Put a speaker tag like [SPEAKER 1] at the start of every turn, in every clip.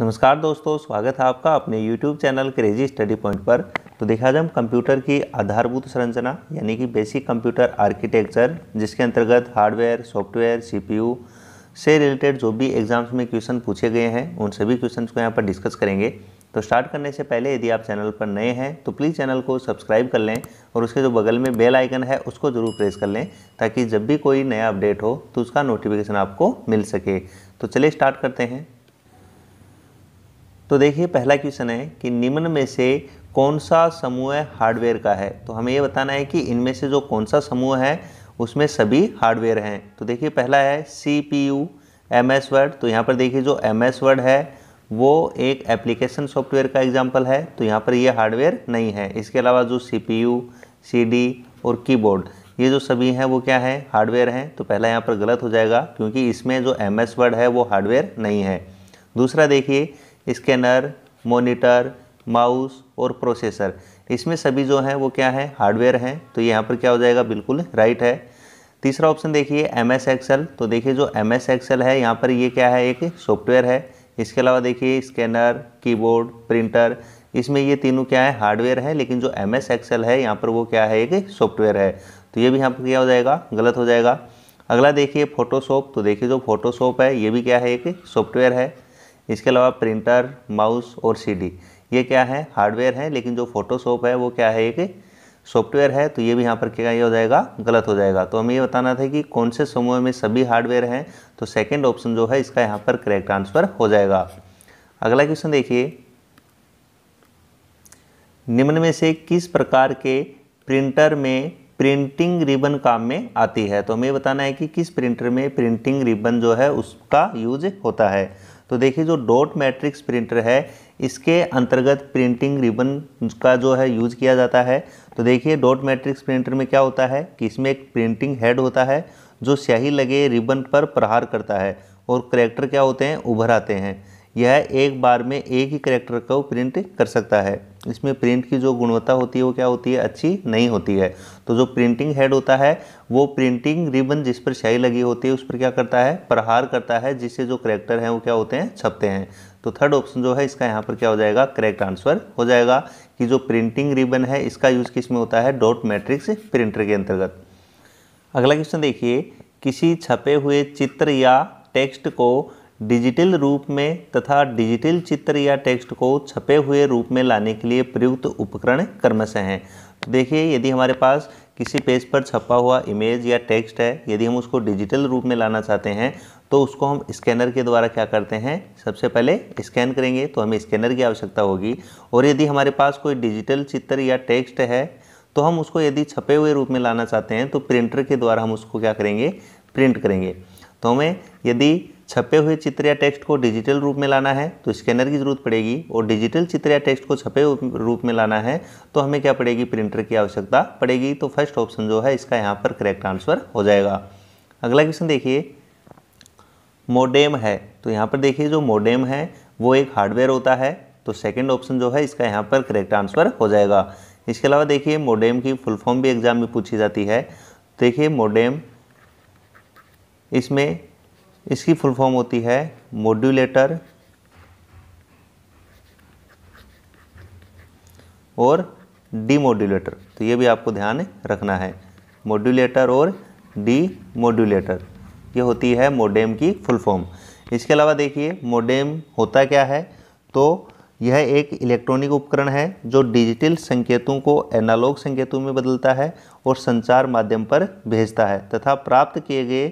[SPEAKER 1] नमस्कार दोस्तों स्वागत है आपका अपने YouTube channel Crazy Study Point पर तो देखा आज हम कंप्यूटर की आधारभूत संरचना यानी कि बेसिक कंप्यूटर आर्किटेक्चर जिसके अंतर्गत हार्डवेयर सॉफ्टवेयर सी से रिलेटेड जो भी एग्जाम्स में क्वेश्चन पूछे गए हैं उन सभी क्वेश्चन को यहाँ पर डिस्कस करेंगे तो स्टार्ट करने से पहले यदि आप चैनल पर नए हैं तो प्लीज़ चैनल को सब्सक्राइब कर लें और उसके जो बगल में बेल आइकन है उसको ज़रूर प्रेस कर लें ताकि जब भी कोई नया अपडेट हो तो उसका नोटिफिकेशन आपको मिल सके तो चलिए स्टार्ट करते हैं तो देखिए पहला क्वेश्चन है कि निम्न में से कौन सा समूह हार्डवेयर का है तो हमें ये बताना है कि इनमें से जो कौन सा समूह है उसमें सभी हार्डवेयर हैं तो देखिए पहला है C P U M S Word तो यहाँ पर देखिए जो एम एस वर्ड है वो एक एप्लीकेशन सॉफ्टवेयर का एग्जाम्पल है तो यहाँ पर ये यह हार्डवेयर नहीं है इसके अलावा जो C P U C D और कीबोर्ड ये जो सभी हैं वो क्या है हार्डवेयर हैं तो पहला यहाँ पर गलत हो जाएगा क्योंकि इसमें जो एम एस वर्ड है वो हार्डवेयर नहीं है दूसरा देखिए स्कैनर मोनीटर माउस और प्रोसेसर इसमें सभी जो हैं वो क्या है हार्डवेयर हैं तो यहाँ पर क्या हो जाएगा बिल्कुल राइट है तीसरा ऑप्शन देखिए एम एस एक्सएल तो देखिए जो एम एस एक्सएल है यहाँ पर ये क्या है एक सॉफ्टवेयर है इसके अलावा देखिए स्कैनर कीबोर्ड प्रिंटर इसमें ये तीनों क्या है हार्डवेयर है लेकिन जो एम एस एक्सएल है यहाँ पर वो क्या है एक सॉफ्टवेयर है तो ये भी यहाँ पर क्या हो जाएगा गलत हो जाएगा अगला देखिए फोटोशॉप तो देखिए जो फोटोशॉप है ये भी क्या है एक सॉफ्टवेयर है इसके अलावा प्रिंटर माउस और सीडी ये क्या है हार्डवेयर है लेकिन जो फोटोशॉप है वो क्या है एक सॉफ्टवेयर है तो ये भी यहाँ पर क्या हो जाएगा गलत हो जाएगा तो हमें ये बताना था कि कौन से समूह में सभी हार्डवेयर हैं तो सेकेंड ऑप्शन जो है इसका यहाँ पर करेक्ट आंसर हो जाएगा अगला क्वेश्चन देखिए निम्न में से किस प्रकार के प्रिंटर में प्रिंटिंग रिबन काम में आती है तो हमें बताना है कि किस प्रिंटर में प्रिंटिंग रिबन जो है उसका यूज होता है तो देखिए जो डॉट मैट्रिक्स प्रिंटर है इसके अंतर्गत प्रिंटिंग रिबन का जो है यूज़ किया जाता है तो देखिए डॉट मैट्रिक्स प्रिंटर में क्या होता है कि इसमें एक प्रिंटिंग हेड होता है जो स्याही लगे रिबन पर प्रहार करता है और करेक्टर क्या होते हैं उभर आते हैं यह एक बार में एक ही करेक्टर को प्रिंट कर सकता है इसमें प्रिंट की जो गुणवत्ता होती है वो क्या होती है अच्छी नहीं होती है तो जो प्रिंटिंग हेड होता है वो प्रिंटिंग रिबन जिस पर शाही लगी होती है उस पर क्या करता है प्रहार करता है जिससे जो करेक्टर हैं वो क्या होते हैं छपते हैं तो थर्ड ऑप्शन जो है इसका यहाँ पर क्या हो जाएगा करेक्ट आंसर हो जाएगा कि जो प्रिंटिंग रिबन है इसका यूज़ किस में होता है डॉट मैट्रिक्स प्रिंटर के अंतर्गत अगला क्वेश्चन देखिए किसी छपे हुए चित्र या टेक्स्ट को डिजिटल रूप में तथा डिजिटल चित्र या टेक्स्ट को छपे हुए रूप में लाने के लिए प्रयुक्त उपकरण कर्मश हैं तो देखिए यदि हमारे पास किसी पेज पर छपा हुआ इमेज या टेक्स्ट है यदि हम उसको डिजिटल रूप में लाना चाहते हैं तो उसको हम स्कैनर के द्वारा क्या करते हैं सबसे पहले स्कैन करेंगे तो हमें स्कैनर की आवश्यकता होगी और यदि हमारे पास कोई डिजिटल चित्र या टेक्स्ट है तो हम उसको यदि छपे हुए रूप में लाना चाहते हैं तो प्रिंटर के द्वारा हम उसको क्या करेंगे प्रिंट करेंगे तो हमें यदि छपे हुए चित्र या टेक्स्ट को डिजिटल रूप में लाना है तो स्कैनर की ज़रूरत पड़ेगी और डिजिटल चित्र या टेक्स्ट को छपे रूप में लाना है तो हमें क्या पड़ेगी प्रिंटर की आवश्यकता पड़ेगी तो फर्स्ट ऑप्शन जो है इसका यहाँ पर करेक्ट आंसर हो जाएगा अगला क्वेश्चन देखिए मोडेम है तो यहाँ पर देखिए जो मोडेम है वो एक हार्डवेयर होता है तो सेकेंड ऑप्शन जो है इसका यहाँ पर करेक्ट आंसर हो जाएगा इसके अलावा देखिए मोडेम की फुल फॉर्म भी एग्जाम में पूछी जाती है देखिए मोडेम इसमें इसकी फुल फॉर्म होती है मोड्यूलेटर और डीमोड्यूलेटर तो ये भी आपको ध्यान रखना है मोड्यूलेटर और डीमोड्यूलेटर ये होती है मोडेम की फुल फॉर्म इसके अलावा देखिए मोडेम होता क्या है तो यह एक इलेक्ट्रॉनिक उपकरण है जो डिजिटल संकेतों को एनालॉग संकेतों में बदलता है और संचार माध्यम पर भेजता है तथा प्राप्त किए गए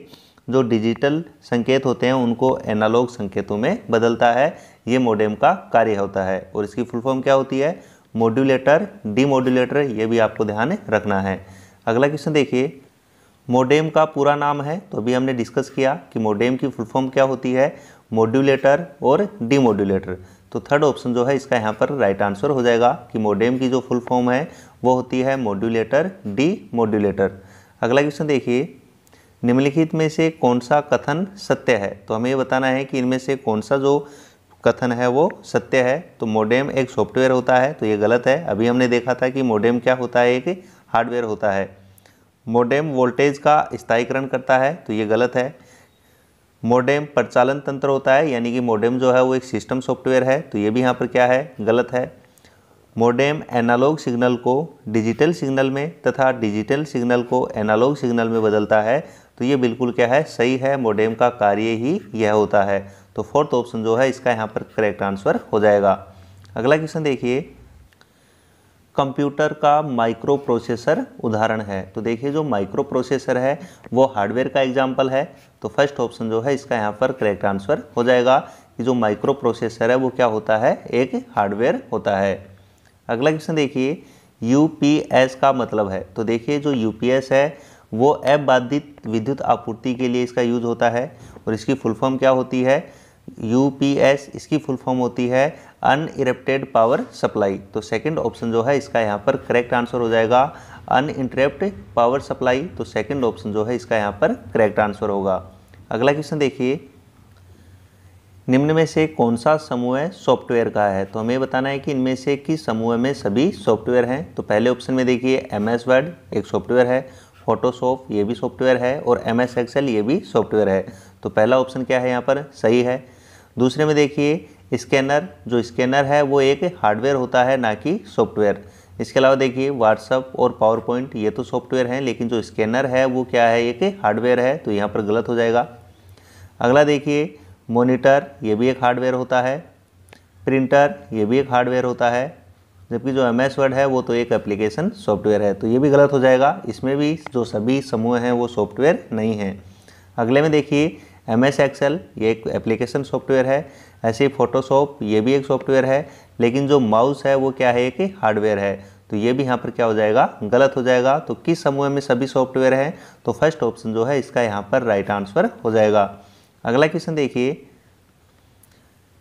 [SPEAKER 1] जो डिजिटल संकेत होते हैं उनको एनालॉग संकेतों में बदलता है ये मोडेम का कार्य होता है और इसकी फुल फॉर्म क्या होती है मॉड्यूलेटर डीमोड्यूलेटर ये भी आपको ध्यान रखना है अगला क्वेश्चन देखिए मोडेम का पूरा नाम है तो अभी हमने डिस्कस किया कि मोडेम की फुल फॉर्म क्या होती है मॉड्यूलेटर और डीमोड्यूलेटर तो थर्ड ऑप्शन जो है इसका यहाँ पर राइट आंसर हो जाएगा कि मोडेम की जो फुल फॉर्म है वो होती है मॉड्यूलेटर डी मोड्यूलेटर अगला क्वेश्चन देखिए निम्नलिखित में से कौन सा कथन सत्य है तो हमें ये बताना है कि इनमें से कौन सा जो कथन है वो सत्य है तो मोडेम एक सॉफ्टवेयर होता है तो ये गलत है अभी हमने देखा था कि मोडेम क्या होता है एक हार्डवेयर होता है मोडेम वोल्टेज का स्थायीकरण करता है तो ये गलत है मोडेम प्रचालन तंत्र होता है यानी कि मोडेम जो है वो एक सिस्टम सॉफ्टवेयर है तो ये भी यहाँ पर क्या है गलत है मोडेम एनालॉग सिग्नल को डिजिटल सिग्नल में तथा डिजिटल सिग्नल को एनालॉग सिग्नल में बदलता है तो ये बिल्कुल क्या है सही है मोडेम का कार्य ही यह होता है तो फोर्थ ऑप्शन जो है इसका यहाँ पर करेक्ट आंसर हो जाएगा अगला क्वेश्चन देखिए कंप्यूटर का माइक्रो प्रोसेसर उदाहरण है तो देखिए जो माइक्रो प्रोसेसर है वो हार्डवेयर का एग्जाम्पल है तो फर्स्ट ऑप्शन जो है इसका यहाँ पर करेक्ट आंसर हो जाएगा कि जो माइक्रो प्रोसेसर है वो क्या होता है एक हार्डवेयर होता है अगला क्वेश्चन देखिए यू का मतलब है तो देखिए जो यू है वो ऐप बाधित विद्युत आपूर्ति के लिए इसका यूज़ होता है और इसकी फुल फॉर्म क्या होती है यू इसकी फुल फॉर्म होती है अन इरेप्टेड पावर सप्लाई तो सेकंड ऑप्शन जो है इसका यहाँ पर करेक्ट आंसर हो जाएगा अन इंटरेप्ट पावर सप्लाई तो सेकंड ऑप्शन जो है इसका यहाँ पर करेक्ट आंसर होगा अगला क्वेश्चन देखिए निम्न में से कौन सा समूह सॉफ्टवेयर का है तो हमें बताना है कि इनमें से किस समूह में सभी सॉफ्टवेयर हैं तो पहले ऑप्शन में देखिए एम एस वर्ड एक सॉफ्टवेयर है फोटोशॉप ये भी सॉफ्टवेयर है और एम एस एक्सेल ये भी सॉफ्टवेयर है तो पहला ऑप्शन क्या है यहाँ पर सही है दूसरे में देखिए स्कैनर जो स्कैनर है वो एक हार्डवेयर होता है ना कि सॉफ्टवेयर इसके अलावा देखिए व्हाट्सअप और पावर पॉइंट ये तो सॉफ्टवेयर हैं लेकिन जो स्कैनर है वो क्या है एक हार्डवेयर है तो यहाँ पर गलत हो जाएगा अगला देखिए मोनीटर ये भी एक हार्डवेयर होता है प्रिंटर ये भी एक हार्डवेयर होता है जबकि जो एम एस वर्ड है वो तो एक एप्लीकेशन सॉफ्टवेयर है तो ये भी गलत हो जाएगा इसमें भी जो सभी समूह हैं वो सॉफ्टवेयर नहीं हैं अगले में देखिए एम एस एक्सेल ये एक एप्लीकेशन सॉफ्टवेयर है ऐसे ही फोटोशॉप ये भी एक सॉफ्टवेयर है लेकिन जो माउस है वो क्या है कि हार्डवेयर है तो ये भी यहाँ पर क्या हो जाएगा गलत हो जाएगा तो किस समूह में सभी सॉफ्टवेयर हैं तो फर्स्ट ऑप्शन जो है इसका यहाँ पर राइट आंसर हो जाएगा अगला क्वेश्चन देखिए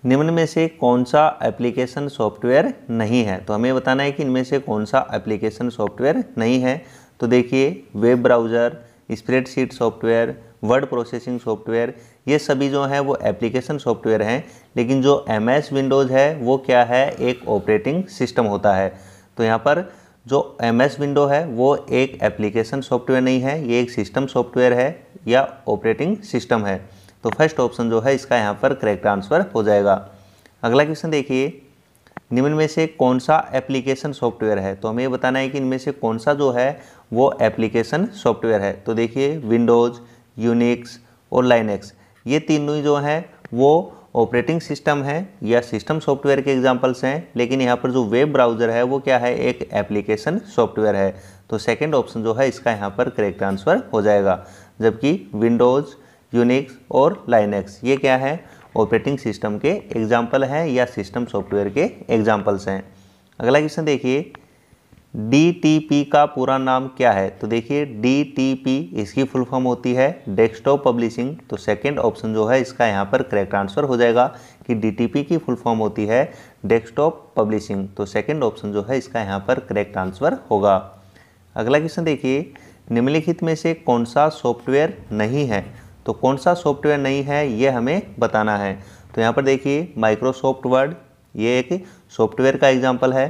[SPEAKER 1] निम्न में से कौन सा एप्लीकेशन सॉफ्टवेयर नहीं है तो हमें बताना है कि इनमें से कौन सा एप्लीकेशन सॉफ्टवेयर नहीं है तो देखिए web browser spreadsheet software word processing software ये सभी जो हैं वो एप्लीकेशन सॉफ्टवेयर हैं लेकिन जो एम एस विंडोज़ है वो क्या है एक ऑपरेटिंग सिस्टम होता है तो यहाँ पर जो एम एस विंडो है वो एक एप्लीकेशन सॉफ्टवेयर नहीं है ये एक सिस्टम सॉफ्टवेयर है या ऑपरेटिंग सिस्टम है तो फर्स्ट ऑप्शन जो है इसका यहाँ पर करेक्ट आंसर हो जाएगा अगला क्वेश्चन देखिए निम्न में से कौन सा एप्लीकेशन सॉफ्टवेयर है तो हमें ये बताना है कि इनमें से कौन सा जो है वो एप्लीकेशन सॉफ्टवेयर है तो देखिए विंडोज़ यूनिक्स और लाइनेक्स ये तीनों ही जो हैं वो ऑपरेटिंग सिस्टम है या सिस्टम सॉफ्टवेयर के एग्जाम्पल्स हैं लेकिन यहाँ पर जो वेब ब्राउज़र है वो क्या है एक एप्लीकेशन सॉफ्टवेयर है तो सेकेंड ऑप्शन जो है इसका यहाँ पर करेक्ट आंसर हो जाएगा जबकि विंडोज़ यूनिक्स और लाइनेक्स ये क्या है ऑपरेटिंग सिस्टम के एग्जाम्पल हैं या सिस्टम सॉफ्टवेयर के एग्जाम्पल्स हैं अगला क्वेश्चन देखिए डी का पूरा नाम क्या है तो देखिए डी इसकी फुल फॉर्म होती है डेस्कटॉप पब्लिशिंग तो सेकेंड ऑप्शन जो है इसका यहाँ पर करेक्ट आंसर हो जाएगा कि डी की फुल फॉर्म होती है डेस्कटॉप पब्लिशिंग तो सेकेंड ऑप्शन जो है इसका यहाँ पर करेक्ट आंसर होगा अगला क्वेश्चन देखिए निम्नलिखित में से कौन सा सॉफ्टवेयर नहीं है तो कौन सा सॉफ्टवेयर नहीं है ये हमें बताना है तो यहाँ पर देखिए माइक्रोसॉफ्ट वर्ड ये एक सॉफ्टवेयर का एग्जाम्पल है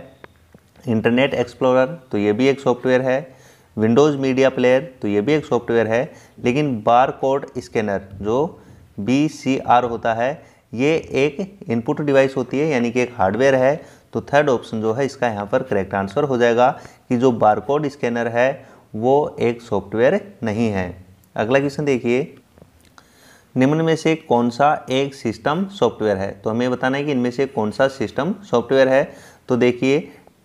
[SPEAKER 1] इंटरनेट एक्सप्लोरर तो ये भी एक सॉफ्टवेयर है विंडोज़ मीडिया प्लेयर तो ये भी एक सॉफ्टवेयर है लेकिन बार कोड स्कैनर जो बी सी आर होता है ये एक इनपुट डिवाइस होती है यानी कि एक हार्डवेयर है तो थर्ड ऑप्शन जो है इसका यहाँ पर करेक्ट आंसर हो जाएगा कि जो बारकोड स्कैनर है वो एक सॉफ्टवेयर नहीं है अगला क्वेश्चन देखिए निम्न में से कौन सा एक सिस्टम सॉफ्टवेयर है तो हमें बताना है कि इनमें से कौन सा सिस्टम सॉफ्टवेयर है तो देखिए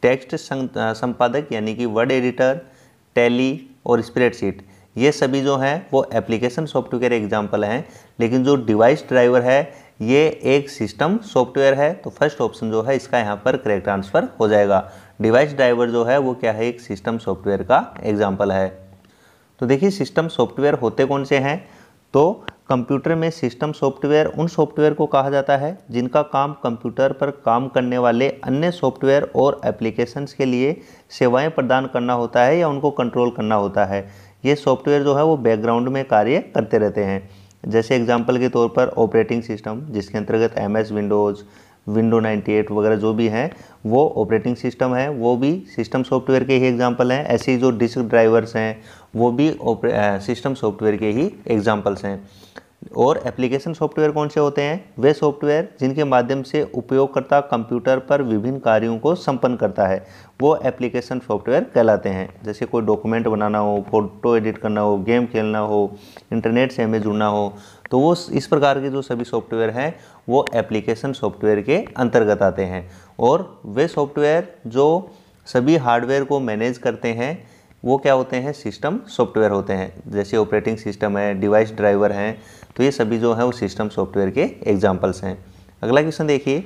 [SPEAKER 1] टेक्स्ट संपादक यानी कि वर्ड एडिटर टैली और स्प्रेडशीट ये सभी जो हैं वो एप्लीकेशन सॉफ्टवेयर एग्जाम्पल हैं लेकिन जो डिवाइस ड्राइवर है ये एक सिस्टम सॉफ्टवेयर है तो फर्स्ट ऑप्शन जो है इसका यहाँ पर करेक्ट आंसर हो जाएगा डिवाइस ड्राइवर जो है वो क्या है एक सिस्टम सॉफ्टवेयर का एग्जाम्पल है तो देखिए सिस्टम सॉफ्टवेयर होते कौन से हैं तो कंप्यूटर में सिस्टम सॉफ्टवेयर उन सॉफ्टवेयर को कहा जाता है जिनका काम कंप्यूटर पर काम करने वाले अन्य सॉफ्टवेयर और एप्लीकेशंस के लिए सेवाएं प्रदान करना होता है या उनको कंट्रोल करना होता है ये सॉफ्टवेयर जो है वो बैकग्राउंड में कार्य करते रहते हैं जैसे एग्जाम्पल के तौर पर ऑपरेटिंग सिस्टम जिसके अंतर्गत एम विंडोज़ विंडो 98 वगैरह जो भी हैं वो ऑपरेटिंग सिस्टम है वो भी सिस्टम सॉफ्टवेयर के ही एग्जाम्पल हैं ऐसे ही जो डिस्क ड्राइवर्स हैं वो भी सिस्टम सॉफ्टवेयर के ही एग्जाम्पल्स हैं और एप्लीकेशन सॉफ्टवेयर कौन से होते हैं वे सॉफ्टवेयर जिनके माध्यम से उपयोगकर्ता कंप्यूटर पर विभिन्न कार्यों को संपन्न करता है वो एप्लीकेशन सॉफ्टवेयर कहलाते हैं जैसे कोई डॉक्यूमेंट बनाना हो फोटो एडिट करना हो गेम खेलना हो इंटरनेट से हमें जुड़ना हो तो वो इस प्रकार के जो सभी सॉफ्टवेयर हैं वो एप्लीकेशन सॉफ्टवेयर के अंतर्गत आते हैं और वे सॉफ्टवेयर जो सभी हार्डवेयर को मैनेज करते हैं वो क्या होते हैं सिस्टम सॉफ्टवेयर होते हैं जैसे ऑपरेटिंग सिस्टम है डिवाइस ड्राइवर हैं तो ये सभी जो है वो सिस्टम सॉफ्टवेयर के एग्जाम्पल्स हैं अगला क्वेश्चन देखिए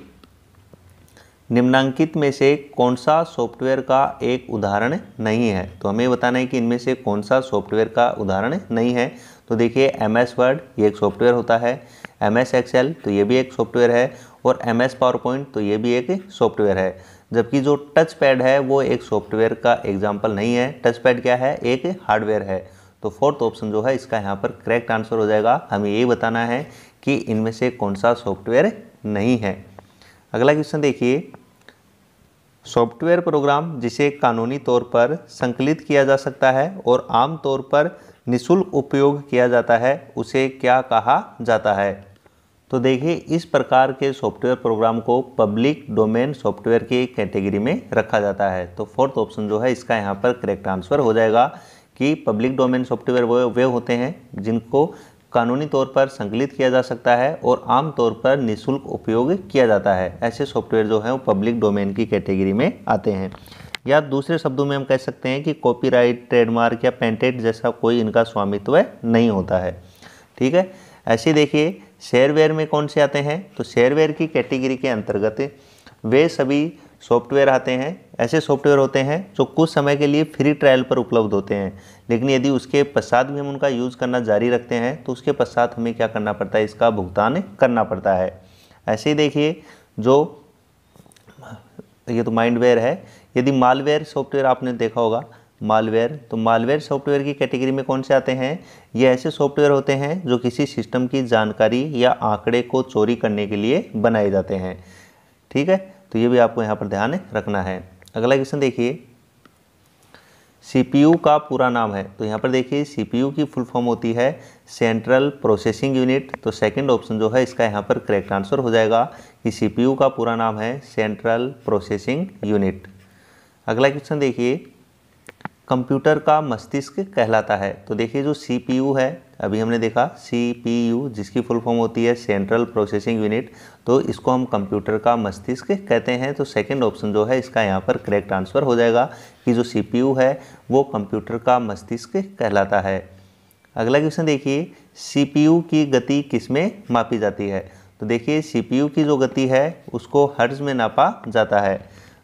[SPEAKER 1] निम्नांकित में से कौन सा सॉफ्टवेयर का एक उदाहरण नहीं है तो हमें बताना है कि इनमें से कौन सा सॉफ्टवेयर का उदाहरण नहीं है तो देखिए एम एस वर्ड ये एक सॉफ्टवेयर होता है एम एस एक्सेल तो ये भी एक सॉफ्टवेयर है और एम एस पावर पॉइंट तो ये भी एक सॉफ्टवेयर है जबकि जो टच पैड है वो एक सॉफ्टवेयर का एग्जाम्पल नहीं है टच पैड क्या है एक हार्डवेयर है तो फोर्थ ऑप्शन जो है इसका यहाँ पर करेक्ट आंसर हो जाएगा हमें ये बताना है कि इनमें से कौन सा सॉफ्टवेयर नहीं है अगला क्वेश्चन देखिए सॉफ्टवेयर प्रोग्राम जिसे कानूनी तौर पर संकलित किया जा सकता है और आम तौर पर निःशुल्क उपयोग किया जाता है उसे क्या कहा जाता है तो देखिए इस प्रकार के सॉफ्टवेयर प्रोग्राम को पब्लिक डोमेन सॉफ्टवेयर की कैटेगरी में रखा जाता है तो फोर्थ ऑप्शन जो है इसका यहाँ पर करेक्ट आंसर हो जाएगा कि पब्लिक डोमेन सॉफ्टवेयर वो वे होते हैं जिनको कानूनी तौर पर संकलित किया जा सकता है और आम तौर पर निशुल्क उपयोग किया जाता है ऐसे सॉफ्टवेयर जो हैं वो पब्लिक डोमेन की कैटेगरी में आते हैं या दूसरे शब्दों में हम कह सकते हैं कि कॉपीराइट ट्रेडमार्क या पेंटेड जैसा कोई इनका स्वामित्व नहीं होता है ठीक है ऐसे देखिए शेयरवेयर में कौन से आते हैं तो शेयरवेयर की कैटेगरी के अंतर्गत वे सभी सॉफ्टवेयर आते हैं ऐसे सॉफ्टवेयर होते हैं जो कुछ समय के लिए फ्री ट्रायल पर उपलब्ध होते हैं लेकिन यदि उसके पश्चात भी हम उनका यूज़ करना जारी रखते हैं तो उसके पश्चात हमें क्या करना पड़ता है इसका भुगतान करना पड़ता है ऐसे ही देखिए जो ये तो माइंडवेयर है यदि मालवेयर सॉफ्टवेयर आपने देखा होगा मालवेयर तो मालवेयर सॉफ्टवेयर की कैटेगरी में कौन से आते हैं ये ऐसे सॉफ्टवेयर होते हैं जो किसी सिस्टम की जानकारी या आंकड़े को चोरी करने के लिए बनाए जाते हैं ठीक है तो ये भी आपको यहाँ पर ध्यान रखना है अगला क्वेश्चन देखिए सी का पूरा नाम है तो यहाँ पर देखिए सी की फुल फॉर्म होती है सेंट्रल प्रोसेसिंग यूनिट तो सेकंड ऑप्शन जो है इसका यहाँ पर करेक्ट आंसर हो जाएगा कि सी का पूरा नाम है सेंट्रल प्रोसेसिंग यूनिट अगला क्वेश्चन देखिए कंप्यूटर का मस्तिष्क कहलाता है तो देखिए जो सी है अभी हमने देखा सी जिसकी फुल फॉर्म होती है सेंट्रल प्रोसेसिंग यूनिट तो इसको हम कंप्यूटर का मस्तिष्क कहते हैं तो सेकंड ऑप्शन जो है इसका यहाँ पर करेक्ट आंसर हो जाएगा कि जो सी है वो कंप्यूटर का मस्तिष्क कहलाता है अगला क्वेश्चन देखिए सी की गति किस में मापी जाती है तो देखिए सी की जो गति है उसको हर्ज में नापा जाता है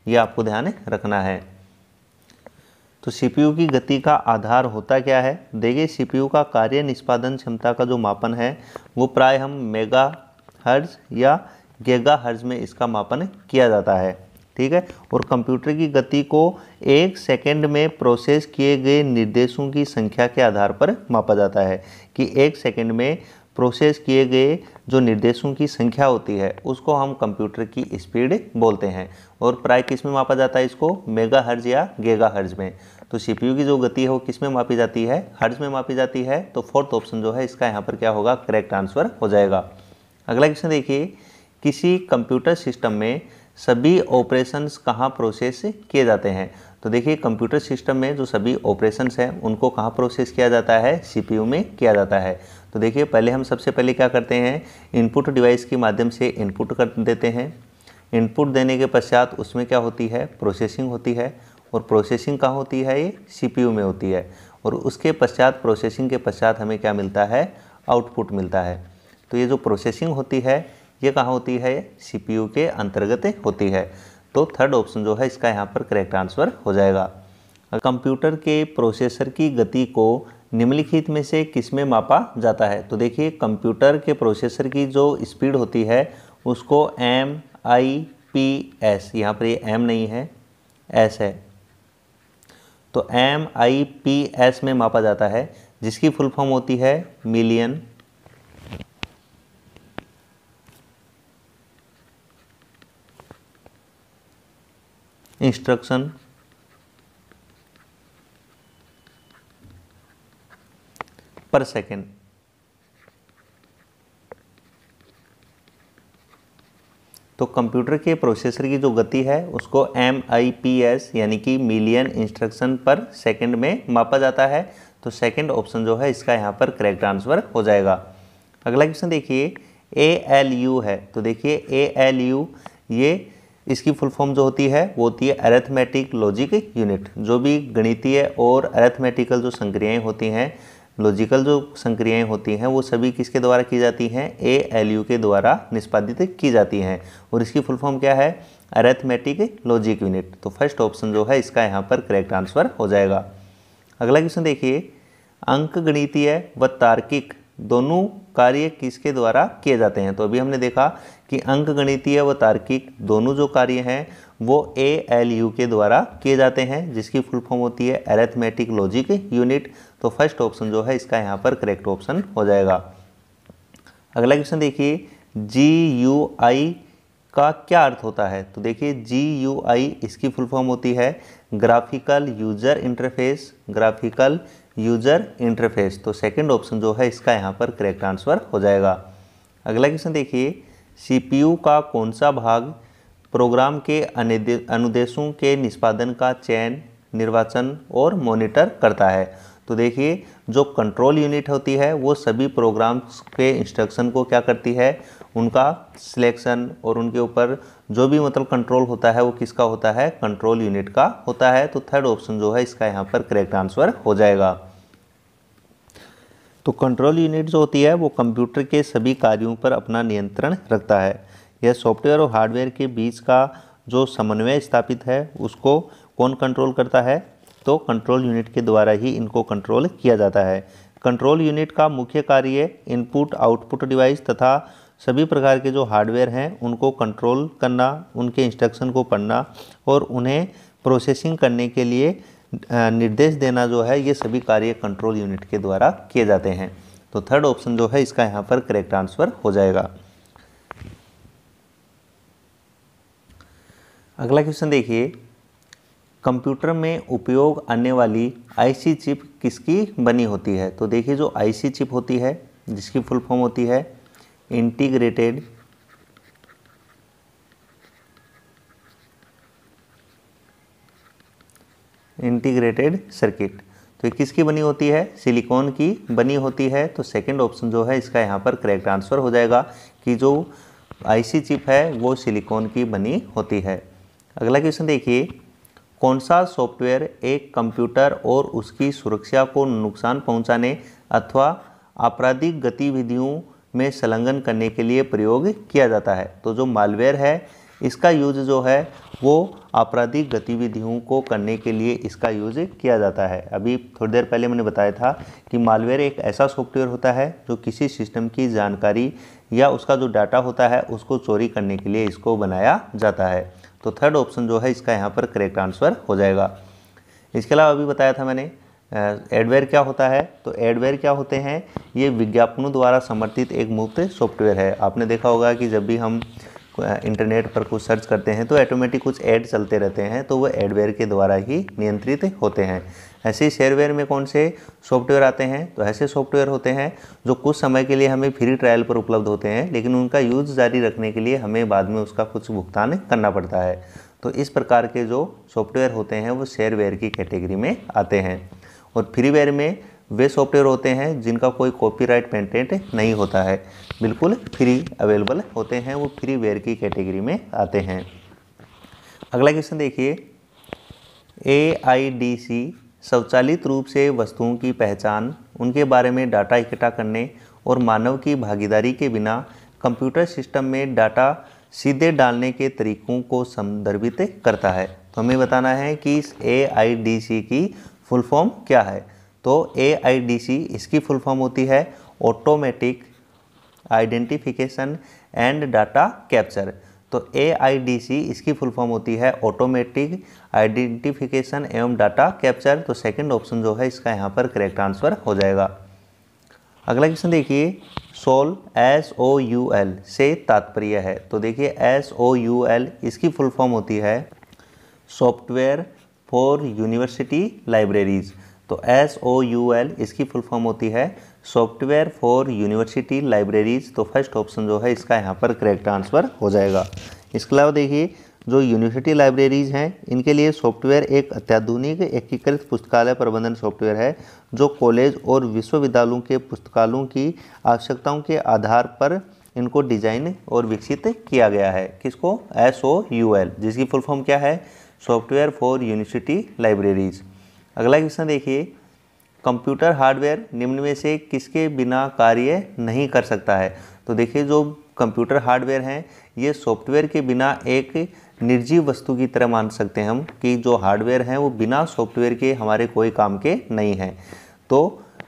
[SPEAKER 1] ये आपको ध्यान रखना है तो सीपीयू की गति का आधार होता क्या है देखिए सीपीयू का कार्य निष्पादन क्षमता का जो मापन है वो प्राय हम मेगा हर्ज या गेगा हर्ज में इसका मापन किया जाता है ठीक है और कंप्यूटर की गति को एक सेकंड में प्रोसेस किए गए निर्देशों की संख्या के आधार पर मापा जाता है कि एक सेकंड में प्रोसेस किए गए जो निर्देशों की संख्या होती है उसको हम कंप्यूटर की स्पीड बोलते हैं और प्राय किस में मापा जाता है इसको मेगा हर्ज या गेगा हर्ज में तो सीपीयू की जो गति है वो किस में मापी जाती है हर्ज में मापी जाती है तो फोर्थ ऑप्शन जो है इसका यहाँ पर क्या होगा करेक्ट आंसर हो जाएगा अगला क्वेश्चन देखिए किसी कंप्यूटर सिस्टम में सभी ऑपरेशंस कहाँ प्रोसेस किए जाते हैं तो देखिए कंप्यूटर सिस्टम में जो सभी ऑपरेशंस हैं उनको कहाँ प्रोसेस किया जाता है सीपीयू में किया जाता है तो देखिए पहले हम सबसे पहले क्या करते हैं इनपुट डिवाइस के माध्यम से इनपुट कर देते हैं इनपुट देने के पश्चात उसमें क्या होती है प्रोसेसिंग होती है और प्रोसेसिंग कहाँ होती है ये सीपीयू में होती है और उसके पश्चात प्रोसेसिंग के पश्चात हमें क्या मिलता है आउटपुट मिलता है तो ये जो प्रोसेसिंग होती है ये कहाँ होती है सीपीयू के अंतर्गत होती है तो थर्ड ऑप्शन जो है इसका यहाँ पर करेक्ट आंसर हो जाएगा कंप्यूटर के प्रोसेसर की गति को निम्नलिखित में से किस में मापा जाता है तो देखिए कंप्यूटर के प्रोसेसर की जो स्पीड होती है उसको एम आई पी एस यहाँ पर ये एम नहीं है एस है तो एम आई पी एस में मापा जाता है जिसकी फुल फॉर्म होती है मिलियन इंस्ट्रक्शन पर सेकेंड तो कंप्यूटर के प्रोसेसर की जो गति है उसको एम आई पी एस यानी कि मिलियन इंस्ट्रक्शन पर सेकंड में मापा जाता है तो सेकंड ऑप्शन जो है इसका यहाँ पर करेक्ट आंसर हो जाएगा अगला क्वेश्चन देखिए ए एल यू है तो देखिए ए एल यू ये इसकी फुल फॉर्म जो होती है वो होती है अरेथमेटिक लॉजिक यूनिट जो भी गणितीय और अरेथमेटिकल जो संक्रियाएँ होती हैं लॉजिकल जो संक्रियाएं होती हैं वो सभी किसके द्वारा की जाती हैं ए एल यू के द्वारा निष्पादित की जाती हैं और इसकी फुल फॉर्म क्या है अरेथमेटिक लॉजिक यूनिट तो फर्स्ट ऑप्शन जो है इसका यहाँ पर करेक्ट आंसर हो जाएगा अगला क्वेश्चन देखिए अंक गणितीय व तार्किक दोनों कार्य किसके द्वारा किए जाते हैं तो अभी हमने देखा कि अंक गणितीय व तार्किक दोनों जो कार्य हैं वो ए एल यू के द्वारा किए जाते हैं जिसकी फुल फॉर्म होती है अरेथमेटिक लॉजिक यूनिट तो फर्स्ट ऑप्शन जो है इसका यहाँ पर करेक्ट ऑप्शन हो जाएगा अगला क्वेश्चन देखिए जी यू आई का क्या अर्थ होता है तो देखिए जी यू आई इसकी फुल फॉर्म होती है graphical user interface graphical user interface तो सेकंड ऑप्शन जो है इसका यहाँ पर करेक्ट आंसर हो जाएगा अगला क्वेश्चन देखिए सीपीयू का कौन सा भाग प्रोग्राम के अनुदेशों के निष्पादन का चयन निर्वाचन और मॉनिटर करता है तो देखिए जो कंट्रोल यूनिट होती है वो सभी प्रोग्राम्स के इंस्ट्रक्शन को क्या करती है उनका सिलेक्शन और उनके ऊपर जो भी मतलब कंट्रोल होता है वो किसका होता है कंट्रोल यूनिट का होता है तो थर्ड ऑप्शन जो है इसका यहाँ पर करेक्ट आंसर हो जाएगा तो कंट्रोल यूनिट जो होती है वो कंप्यूटर के सभी कार्यों पर अपना नियंत्रण रखता है यह सॉफ्टवेयर और हार्डवेयर के बीच का जो समन्वय स्थापित है उसको कौन कंट्रोल करता है तो कंट्रोल यूनिट के द्वारा ही इनको कंट्रोल किया जाता है कंट्रोल यूनिट का मुख्य कार्य इनपुट आउटपुट डिवाइस तथा सभी प्रकार के जो हार्डवेयर हैं उनको कंट्रोल करना उनके इंस्ट्रक्शन को पढ़ना और उन्हें प्रोसेसिंग करने के लिए निर्देश देना जो है ये सभी कार्य कंट्रोल यूनिट के द्वारा किए जाते हैं तो थर्ड ऑप्शन जो है इसका यहाँ पर करेक्ट आंसर हो जाएगा अगला क्वेश्चन देखिए कंप्यूटर में उपयोग आने वाली आईसी चिप किसकी बनी होती है तो देखिए जो आईसी चिप होती है जिसकी फुल फॉर्म होती है इंटीग्रेटेड इंटीग्रेटेड सर्किट तो किसकी बनी होती है सिलिकॉन की बनी होती है तो सेकंड ऑप्शन जो है इसका यहाँ पर करेक्ट आंसर हो जाएगा कि जो आईसी चिप है वो सिलिकॉन की बनी होती है अगला क्वेश्चन देखिए कौन सा सॉफ्टवेयर एक कंप्यूटर और उसकी सुरक्षा को नुकसान पहुंचाने अथवा आपराधिक गतिविधियों में संलग्न करने के लिए प्रयोग किया जाता है तो जो मालवेयर है इसका यूज जो है वो आपराधिक गतिविधियों को करने के लिए इसका यूज किया जाता है अभी थोड़ी देर पहले मैंने बताया था कि मालवेयर एक ऐसा सॉफ्टवेयर होता है जो किसी सिस्टम की जानकारी या उसका जो डाटा होता है उसको चोरी करने के लिए इसको बनाया जाता है तो थर्ड ऑप्शन जो है इसका यहाँ पर करेक्ट आंसर हो जाएगा इसके अलावा अभी बताया था मैंने एडवेयर क्या होता है तो एडवेयर क्या होते हैं ये विज्ञापनों द्वारा समर्थित एक मुफ्त सॉफ्टवेयर है आपने देखा होगा कि जब भी हम इंटरनेट पर कुछ सर्च करते हैं तो ऑटोमेटिक कुछ ऐड चलते रहते हैं तो वो एडवेयर के द्वारा ही नियंत्रित होते हैं ऐसे शेयरवेयर में कौन से सॉफ्टवेयर आते हैं तो ऐसे सॉफ्टवेयर होते हैं जो कुछ समय के लिए हमें फ्री ट्रायल पर उपलब्ध होते हैं लेकिन उनका यूज़ जारी रखने के लिए हमें बाद में उसका कुछ भुगतान करना पड़ता है तो इस प्रकार के जो सॉफ्टवेयर होते हैं वो शेयरवेयर की कैटेगरी में आते हैं और फ्रीवेयर में वे सॉफ्टवेयर होते हैं जिनका कोई कॉपीराइट पेटेंट नहीं होता है बिल्कुल फ्री अवेलेबल होते हैं वो फ्री वेयर की कैटेगरी में आते हैं अगला क्वेश्चन देखिए ए आई डी सी स्वचालित रूप से वस्तुओं की पहचान उनके बारे में डाटा इकट्ठा करने और मानव की भागीदारी के बिना कंप्यूटर सिस्टम में डाटा सीधे डालने के तरीकों को संदर्भित करता है तो हमें बताना है कि इस ए की फुल फॉर्म क्या है तो ए आई डी सी इसकी फुल फॉर्म होती है automatic identification and data capture तो ए इसकी फुल फॉर्म होती है ऑटोमेटिक आइडेंटिफिकेशन एवं डाटा कैप्चर तो सेकंड ऑप्शन जो है इसका यहाँ पर करेक्ट आंसर हो जाएगा अगला क्वेश्चन देखिए SOUL S O U L से तात्पर्य है तो देखिए एस ओ यू एल इसकी फुल फॉर्म होती है सॉफ्टवेयर फॉर यूनिवर्सिटी लाइब्रेरीज़ तो एस ओ यू एल इसकी फुल फॉर्म होती है सॉफ्टवेयर फॉर यूनिवर्सिटी लाइब्रेरीज तो फर्स्ट ऑप्शन जो है इसका यहाँ पर करेक्ट आंसर हो जाएगा इसके अलावा देखिए जो यूनिवर्सिटी लाइब्रेरीज हैं इनके लिए सॉफ्टवेयर एक अत्याधुनिक एकीकृत पुस्तकालय प्रबंधन सॉफ्टवेयर है जो कॉलेज और विश्वविद्यालयों के पुस्तकालयों की आवश्यकताओं के आधार पर इनको डिजाइन और विकसित किया गया है किसको एस ओ यू एल जिसकी फुल फॉर्म क्या है सॉफ्टवेयर फॉर यूनिवर्सिटी लाइब्रेरीज अगला क्वेश्चन देखिए कंप्यूटर हार्डवेयर निम्न में से किसके बिना कार्य नहीं कर सकता है तो देखिए जो कंप्यूटर हार्डवेयर हैं ये सॉफ्टवेयर के बिना एक निर्जीव वस्तु की तरह मान सकते हैं हम कि जो हार्डवेयर हैं वो बिना सॉफ्टवेयर के हमारे कोई काम के नहीं हैं तो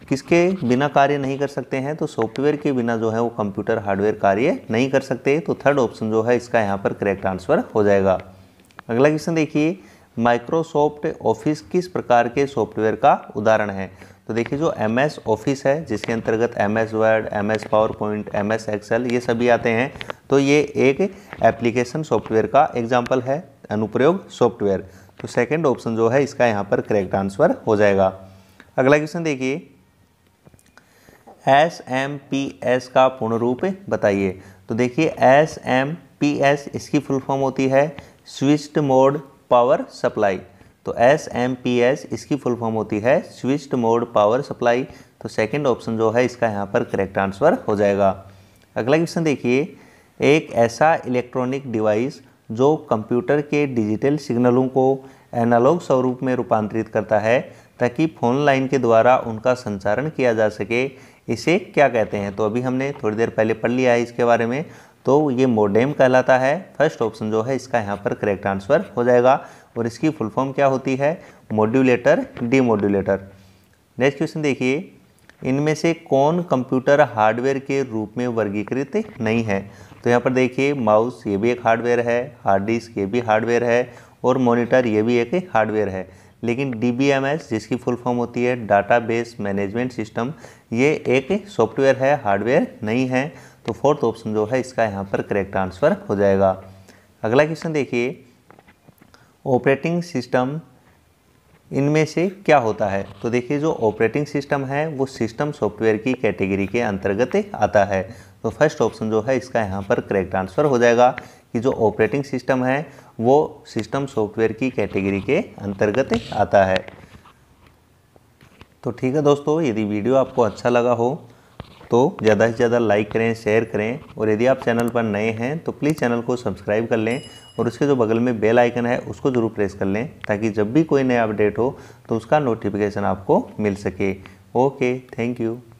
[SPEAKER 1] किसके बिना कार्य नहीं कर सकते हैं तो सॉफ्टवेयर के बिना जो है वो कंप्यूटर हार्डवेयर कार्य नहीं कर सकते तो थर्ड ऑप्शन जो है इसका यहाँ पर करेक्ट आंसर हो जाएगा अगला क्वेश्चन देखिए माइक्रोसॉफ्ट ऑफिस किस प्रकार के सॉफ्टवेयर का उदाहरण है तो देखिए जो एम एस ऑफिस है जिसके अंतर्गत M S Word M S PowerPoint M S Excel ये सभी आते हैं तो ये एक एप्लीकेशन सॉफ्टवेयर का एग्जाम्पल है अनुप्रयोग सॉफ्टवेयर तो सेकेंड ऑप्शन जो है इसका यहाँ पर करेक्ट आंसर हो जाएगा अगला क्वेश्चन देखिए एस एम पी एस का पूर्ण रूप बताइए तो देखिए एस एम पी एस इसकी फुल फॉर्म होती है स्विच्ड मोड पावर सप्लाई तो एस एम पी एस इसकी फुल फॉर्म होती है स्विच्ड मोड पावर सप्लाई तो सेकंड ऑप्शन जो है इसका यहाँ पर करेक्ट आंसर हो जाएगा अगला क्वेश्चन देखिए एक ऐसा इलेक्ट्रॉनिक डिवाइस जो कंप्यूटर के डिजिटल सिग्नलों को एनालॉग स्वरूप में रूपांतरित करता है ताकि फ़ोन लाइन के द्वारा उनका संचारण किया जा सके इसे क्या कहते हैं तो अभी हमने थोड़ी देर पहले पढ़ लिया है इसके बारे में तो ये मोडेम कहलाता है फर्स्ट ऑप्शन जो है इसका यहाँ पर करेक्ट आंसर हो जाएगा और इसकी फुल फॉर्म क्या होती है modulator demodulator next question देखिए इनमें से कौन कंप्यूटर हार्डवेयर के रूप में वर्गीकृत नहीं है तो यहाँ पर देखिए माउस ये भी एक हार्डवेयर है हार्ड डिस्क ये भी हार्डवेयर है और मोनिटर ये भी एक हार्डवेयर है लेकिन डी जिसकी फुल फॉर्म होती है डाटा बेस मैनेजमेंट सिस्टम ये एक सॉफ्टवेयर है हार्डवेयर नहीं है तो फोर्थ ऑप्शन जो है इसका यहाँ पर करेक्ट आंसर हो जाएगा अगला क्वेश्चन देखिए ऑपरेटिंग सिस्टम इनमें से क्या होता है तो देखिए जो ऑपरेटिंग सिस्टम है वो सिस्टम सॉफ्टवेयर की कैटेगरी के अंतर्गत आता है तो फर्स्ट ऑप्शन जो है इसका यहाँ पर करेक्ट आंसर हो जाएगा कि जो ऑपरेटिंग सिस्टम है वो सिस्टम सॉफ्टवेयर की कैटेगरी के अंतर्गत आता है तो ठीक है दोस्तों यदि वीडियो आपको अच्छा लगा हो तो ज़्यादा से ज़्यादा लाइक करें शेयर करें और यदि आप चैनल पर नए हैं तो प्लीज़ चैनल को सब्सक्राइब कर लें और उसके जो बगल में बेल आइकन है उसको ज़रूर प्रेस कर लें ताकि जब भी कोई नया अपडेट हो तो उसका नोटिफिकेशन आपको मिल सके ओके थैंक यू